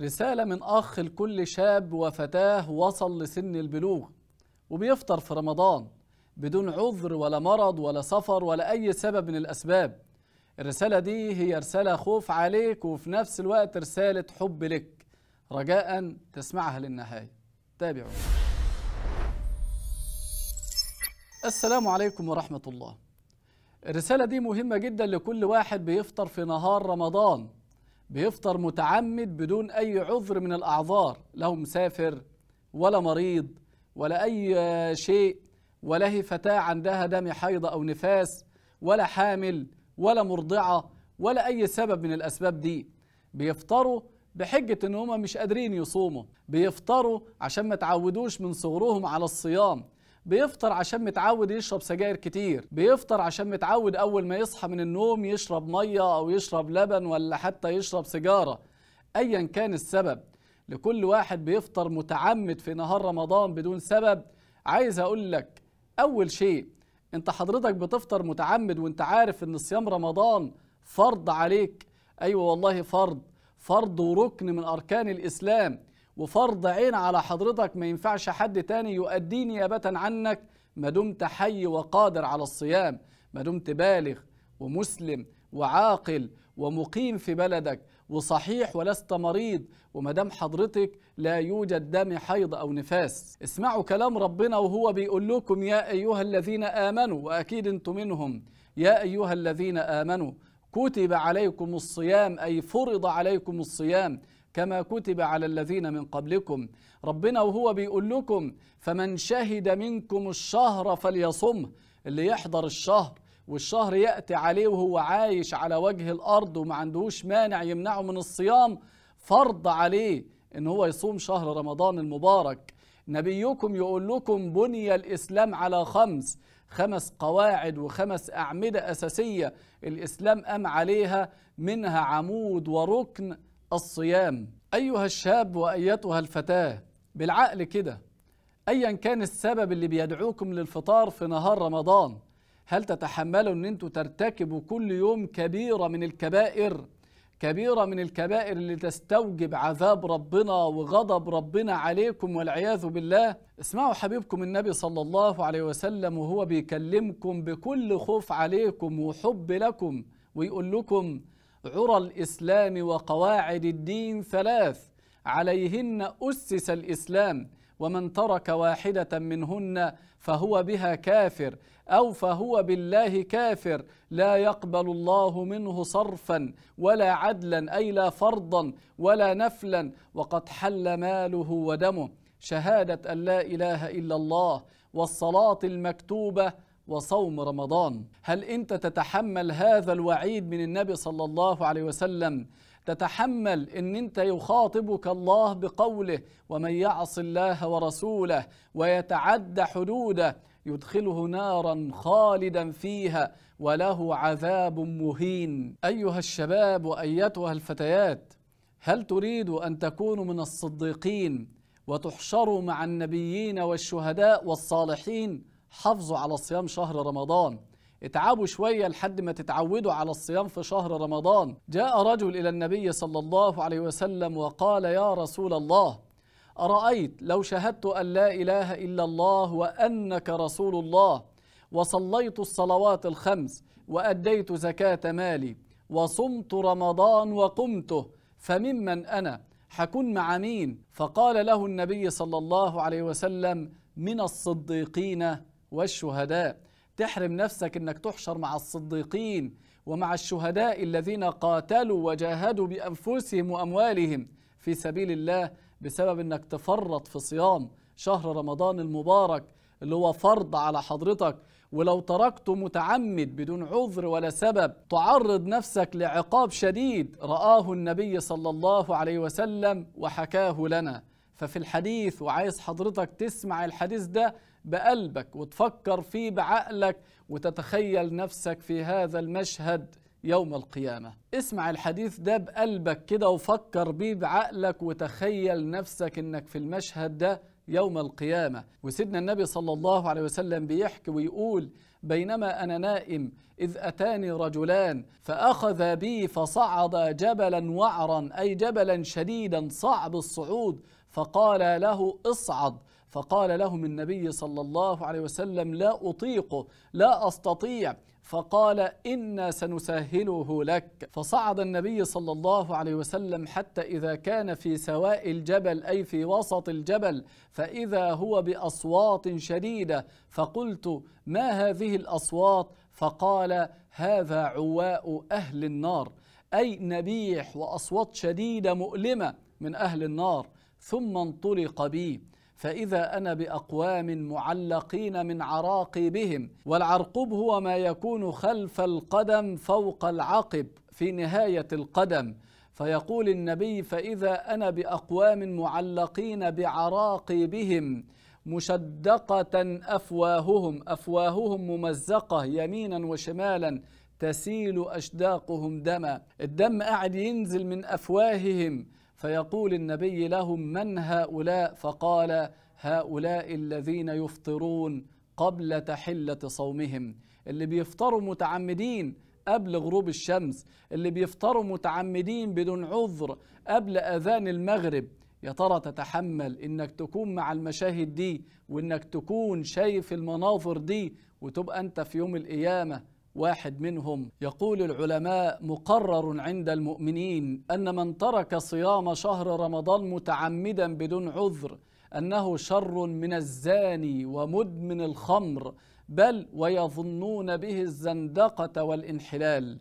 رسالة من أخ لكل شاب وفتاه وصل لسن البلوغ وبيفطر في رمضان بدون عذر ولا مرض ولا سفر ولا أي سبب من الأسباب الرسالة دي هي رسالة خوف عليك وفي نفس الوقت رسالة حب لك رجاء تسمعها للنهاية تابعوا السلام عليكم ورحمة الله الرسالة دي مهمة جدا لكل واحد بيفطر في نهار رمضان بيفطر متعمد بدون أي عذر من الأعذار لا مسافر ولا مريض ولا أي شيء ولا هي فتاة عندها دم حيض أو نفاس ولا حامل ولا مرضعة ولا أي سبب من الأسباب دي بيفطروا بحجة إن مش قادرين يصوموا بيفطروا عشان ما تعودوش من صغرهم على الصيام بيفطر عشان متعود يشرب سجاير كتير بيفطر عشان متعود اول ما يصحى من النوم يشرب ميه او يشرب لبن ولا حتى يشرب سيجاره ايا كان السبب لكل واحد بيفطر متعمد في نهار رمضان بدون سبب عايز اقول لك اول شيء انت حضرتك بتفطر متعمد وانت عارف ان صيام رمضان فرض عليك ايوه والله فرض فرض وركن من اركان الاسلام وفرض عين على حضرتك ما ينفعش حد تاني يؤديه نيابة عنك ما دمت حي وقادر على الصيام ما دمت بالغ ومسلم وعاقل ومقيم في بلدك وصحيح ولست مريض وما دام حضرتك لا يوجد دم حيض او نفاس اسمعوا كلام ربنا وهو بيقول لكم يا ايها الذين امنوا واكيد انتم منهم يا ايها الذين امنوا كتب عليكم الصيام اي فرض عليكم الصيام كما كتب على الذين من قبلكم ربنا وهو بيقول لكم فمن شهد منكم الشهر فليصمه اللي يحضر الشهر والشهر يأتي عليه وهو عايش على وجه الأرض وما عندهوش مانع يمنعه من الصيام فرض عليه إن هو يصوم شهر رمضان المبارك نبيكم يقول لكم بني الإسلام على خمس خمس قواعد وخمس أعمدة أساسية الإسلام قام عليها منها عمود وركن الصيام أيها الشاب وأيتها الفتاة بالعقل كده أيا كان السبب اللي بيدعوكم للفطار في نهار رمضان هل تتحملوا أن أنتوا ترتكبوا كل يوم كبيرة من الكبائر كبيرة من الكبائر اللي تستوجب عذاب ربنا وغضب ربنا عليكم والعياذ بالله اسمعوا حبيبكم النبي صلى الله عليه وسلم وهو بيكلمكم بكل خوف عليكم وحب لكم ويقول لكم عرى الإسلام وقواعد الدين ثلاث عليهن أسس الإسلام ومن ترك واحدة منهن فهو بها كافر أو فهو بالله كافر لا يقبل الله منه صرفا ولا عدلا أي لا فرضا ولا نفلا وقد حل ماله ودمه شهادة أن لا إله إلا الله والصلاة المكتوبة وصوم رمضان هل انت تتحمل هذا الوعيد من النبي صلى الله عليه وسلم تتحمل ان انت يخاطبك الله بقوله ومن يعص الله ورسوله ويتعد حدوده يدخله نارا خالدا فيها وله عذاب مهين ايها الشباب وايتها الفتيات هل تريد ان تكونوا من الصديقين وتحشروا مع النبيين والشهداء والصالحين حافظوا على صيام شهر رمضان اتعبوا شوية لحد ما تتعودوا على الصيام في شهر رمضان جاء رجل إلى النبي صلى الله عليه وسلم وقال يا رسول الله أرأيت لو شهدت أن لا إله إلا الله وأنك رسول الله وصليت الصلوات الخمس وأديت زكاة مالي وصمت رمضان وقمته فممن أنا حكن مع مين فقال له النبي صلى الله عليه وسلم من الصديقين والشهداء تحرم نفسك انك تحشر مع الصديقين ومع الشهداء الذين قاتلوا وجاهدوا بانفسهم واموالهم في سبيل الله بسبب انك تفرط في صيام شهر رمضان المبارك اللي هو فرض على حضرتك ولو تركته متعمد بدون عذر ولا سبب تعرض نفسك لعقاب شديد رآه النبي صلى الله عليه وسلم وحكاه لنا ففي الحديث وعايز حضرتك تسمع الحديث ده بقلبك وتفكر فيه بعقلك وتتخيل نفسك في هذا المشهد يوم القيامة اسمع الحديث ده بقلبك كده وفكر بيه بعقلك وتخيل نفسك انك في المشهد ده يوم القيامة وسيدنا النبي صلى الله عليه وسلم بيحكي ويقول بينما أنا نائم إذ أتاني رجلان فأخذ بي فصعد جبلا وعرا أي جبلا شديدا صعب الصعود فقال له اصعد فقال لهم النبي صلى الله عليه وسلم لا أطيقه لا أستطيع فقال إنا سنسهله لك فصعد النبي صلى الله عليه وسلم حتى إذا كان في سواء الجبل أي في وسط الجبل فإذا هو بأصوات شديدة فقلت ما هذه الأصوات فقال هذا عواء أهل النار أي نبيح وأصوات شديدة مؤلمة من أهل النار ثم انطلق بي فاذا انا باقوام معلقين من عراقي بهم والعرقب هو ما يكون خلف القدم فوق العقب في نهايه القدم فيقول النبي فاذا انا باقوام معلقين بعراقي بهم مشدقه افواههم افواههم ممزقه يمينا وشمالا تسيل اشداقهم دما الدم قاعد ينزل من افواههم فيقول النبي لهم من هؤلاء فقال هؤلاء الذين يفطرون قبل تحله صومهم اللي بيفطروا متعمدين قبل غروب الشمس اللي بيفطروا متعمدين بدون عذر قبل اذان المغرب يا ترى تتحمل انك تكون مع المشاهد دي وانك تكون شايف المناظر دي وتبقى انت في يوم القيامه واحد منهم يقول العلماء مقرر عند المؤمنين ان من ترك صيام شهر رمضان متعمدا بدون عذر انه شر من الزاني ومدمن الخمر بل ويظنون به الزندقه والانحلال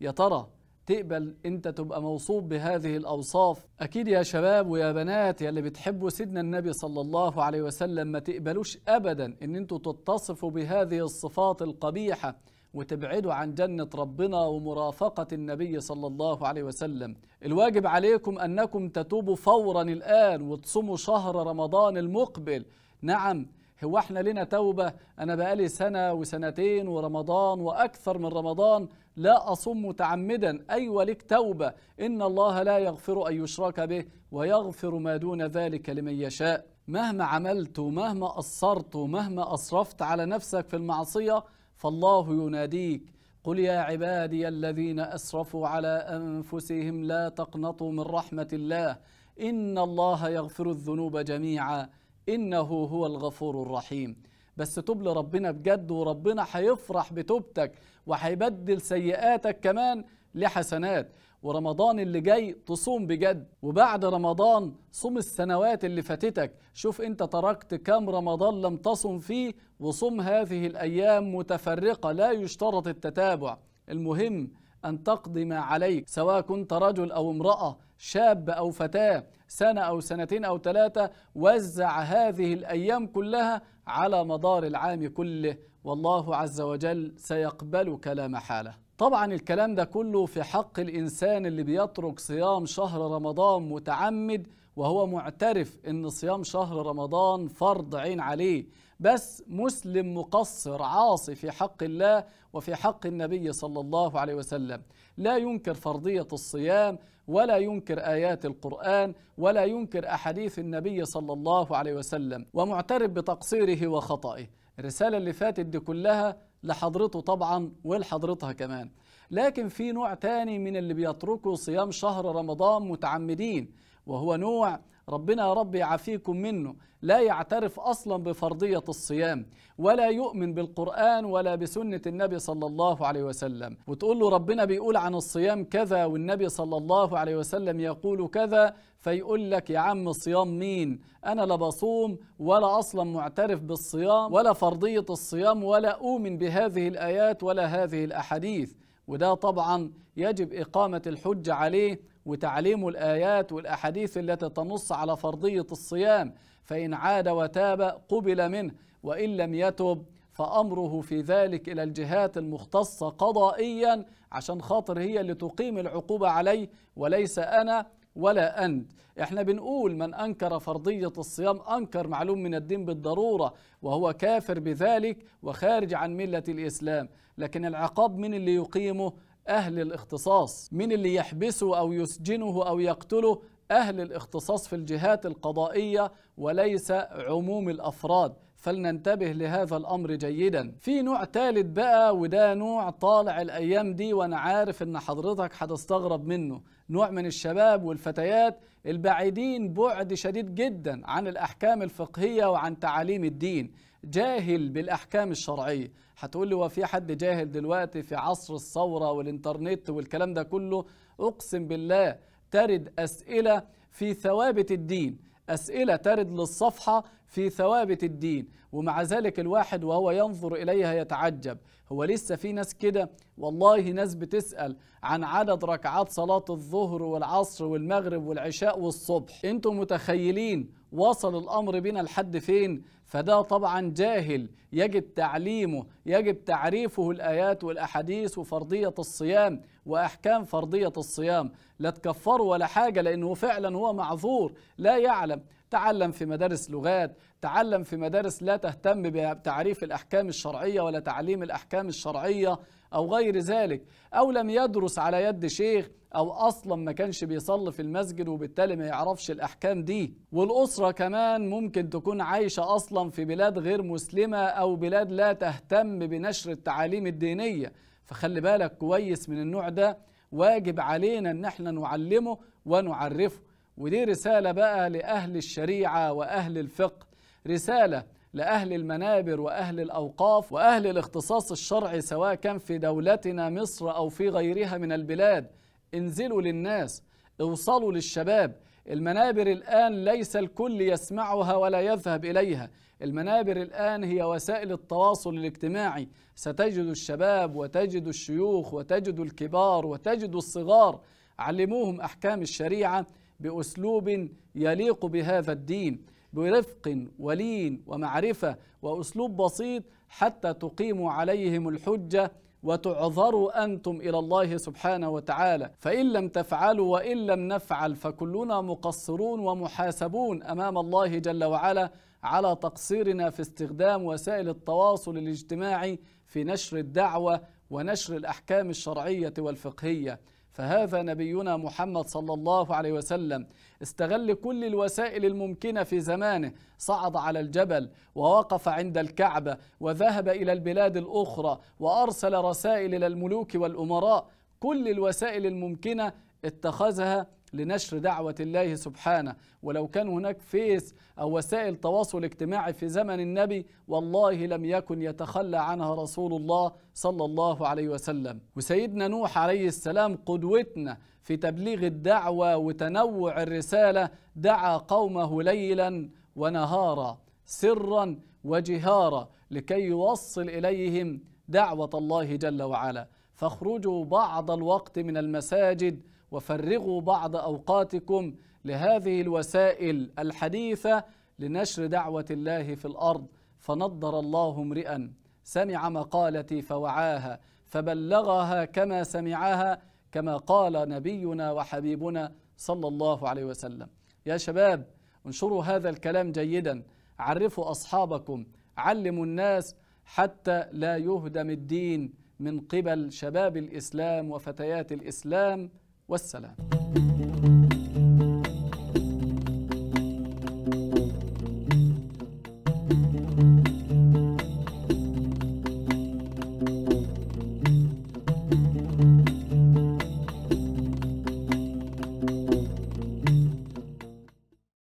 يا ترى تقبل انت تبقى موصوف بهذه الاوصاف اكيد يا شباب ويا بنات يا اللي بتحبوا سيدنا النبي صلى الله عليه وسلم ما تقبلوش ابدا ان انتوا تتصفوا بهذه الصفات القبيحه وتبعدوا عن جنة ربنا ومرافقة النبي صلى الله عليه وسلم الواجب عليكم أنكم تتوبوا فورا الآن وتصوموا شهر رمضان المقبل نعم هو احنا لنا توبة أنا بقالي سنة وسنتين ورمضان وأكثر من رمضان لا أصم متعمدا أيوة لك توبة إن الله لا يغفر أن يشرك به ويغفر ما دون ذلك لمن يشاء مهما عملت ومهما أصرت ومهما أصرفت على نفسك في المعصية فالله يناديك قل يا عبادي الذين اسرفوا على انفسهم لا تقنطوا من رحمه الله ان الله يغفر الذنوب جميعا انه هو الغفور الرحيم بس توب لربنا بجد وربنا هيفرح بتوبتك وهيبدل سيئاتك كمان لحسنات ورمضان اللي جاي تصوم بجد وبعد رمضان صوم السنوات اللي فاتتك شوف انت تركت كم رمضان لم تصم فيه وصوم هذه الايام متفرقه لا يشترط التتابع المهم ان تقضي ما عليك سواء كنت رجل او امراه شاب او فتاه سنه او سنتين او ثلاثه وزع هذه الايام كلها على مدار العام كله والله عز وجل سيقبلك لا محاله طبعا الكلام ده كله في حق الإنسان اللي بيترك صيام شهر رمضان متعمد وهو معترف ان صيام شهر رمضان فرض عين عليه بس مسلم مقصر عاصي في حق الله وفي حق النبي صلى الله عليه وسلم لا ينكر فرضية الصيام ولا ينكر آيات القرآن ولا ينكر أحاديث النبي صلى الله عليه وسلم ومعترف بتقصيره وخطئه الرسالة اللي فاتت دي كلها لحضرته طبعا ولحضرتها كمان لكن في نوع تاني من اللي بيتركوا صيام شهر رمضان متعمدين وهو نوع ربنا يا رب يعافيكم منه لا يعترف اصلا بفرضيه الصيام ولا يؤمن بالقران ولا بسنه النبي صلى الله عليه وسلم وتقول له ربنا بيقول عن الصيام كذا والنبي صلى الله عليه وسلم يقول كذا فيقول لك يا عم صيام مين انا لا بصوم ولا اصلا معترف بالصيام ولا فرضيه الصيام ولا اؤمن بهذه الايات ولا هذه الاحاديث وده طبعا يجب اقامه الحج عليه وتعليمه الآيات والأحاديث التي تنص على فرضية الصيام فإن عاد وتاب قبل منه وإن لم يتب فأمره في ذلك إلى الجهات المختصة قضائيا عشان خاطر هي اللي تقيم العقوبة عليه وليس أنا ولا أنت احنا بنقول من أنكر فرضية الصيام أنكر معلوم من الدين بالضرورة وهو كافر بذلك وخارج عن ملة الإسلام لكن العقاب من اللي يقيمه أهل الاختصاص من اللي يحبسه أو يسجنه أو يقتله أهل الاختصاص في الجهات القضائية وليس عموم الأفراد فلننتبه لهذا الأمر جيدا في نوع ثالث بقى وده نوع طالع الأيام دي وأنا عارف أن حضرتك هتستغرب منه نوع من الشباب والفتيات البعيدين بعد شديد جدا عن الأحكام الفقهية وعن تعاليم الدين جاهل بالاحكام الشرعيه هتقول لي وفي حد جاهل دلوقتي في عصر الثوره والانترنت والكلام ده كله اقسم بالله ترد اسئله في ثوابت الدين اسئله ترد للصفحه في ثوابت الدين ومع ذلك الواحد وهو ينظر إليها يتعجب هو لسه في ناس كده والله ناس بتسأل عن عدد ركعات صلاة الظهر والعصر والمغرب والعشاء والصبح انتم متخيلين وصل الأمر بنا لحد فين فده طبعا جاهل يجب تعليمه يجب تعريفه الآيات والأحاديث وفرضية الصيام وأحكام فرضية الصيام لا تكفر ولا حاجة لأنه فعلا هو معذور لا يعلم تعلم في مدارس لغات تعلم في مدارس لا تهتم بتعريف الأحكام الشرعية ولا تعليم الأحكام الشرعية أو غير ذلك أو لم يدرس على يد شيخ أو أصلا ما كانش بيصلي في المسجد وبالتالي ما يعرفش الأحكام دي والأسرة كمان ممكن تكون عايشة أصلا في بلاد غير مسلمة أو بلاد لا تهتم بنشر التعاليم الدينية فخلي بالك كويس من النوع ده واجب علينا ان احنا نعلمه ونعرفه ودي رسالة بقى لأهل الشريعة وأهل الفقه رسالة لأهل المنابر وأهل الأوقاف وأهل الاختصاص الشرعي سواء كان في دولتنا مصر أو في غيرها من البلاد انزلوا للناس اوصلوا للشباب المنابر الآن ليس الكل يسمعها ولا يذهب إليها المنابر الآن هي وسائل التواصل الاجتماعي ستجد الشباب وتجد الشيوخ وتجد الكبار وتجد الصغار علموهم أحكام الشريعة بأسلوب يليق بهذا الدين برفق ولين ومعرفة وأسلوب بسيط حتى تقيموا عليهم الحجة وتعذروا أنتم إلى الله سبحانه وتعالى فإن لم تفعلوا وإن لم نفعل فكلنا مقصرون ومحاسبون أمام الله جل وعلا على تقصيرنا في استخدام وسائل التواصل الاجتماعي في نشر الدعوة ونشر الأحكام الشرعية والفقهية فهذا نبينا محمد صلى الله عليه وسلم استغل كل الوسائل الممكنة في زمانه صعد على الجبل ووقف عند الكعبة وذهب إلى البلاد الأخرى وأرسل رسائل إلى الملوك والأمراء كل الوسائل الممكنة اتخذها لنشر دعوة الله سبحانه ولو كان هناك فيس أو وسائل تواصل اجتماعي في زمن النبي والله لم يكن يتخلى عنها رسول الله صلى الله عليه وسلم وسيدنا نوح عليه السلام قدوتنا في تبليغ الدعوة وتنوع الرسالة دعا قومه ليلا ونهارا سرا وجهارا لكي يوصل إليهم دعوة الله جل وعلا فاخرجوا بعض الوقت من المساجد وفرغوا بعض أوقاتكم لهذه الوسائل الحديثة لنشر دعوة الله في الأرض فنضر الله امرئا سمع مقالتي فوعاها فبلغها كما سمعها كما قال نبينا وحبيبنا صلى الله عليه وسلم يا شباب انشروا هذا الكلام جيدا عرفوا أصحابكم علموا الناس حتى لا يهدم الدين من قبل شباب الإسلام وفتيات الإسلام والسلام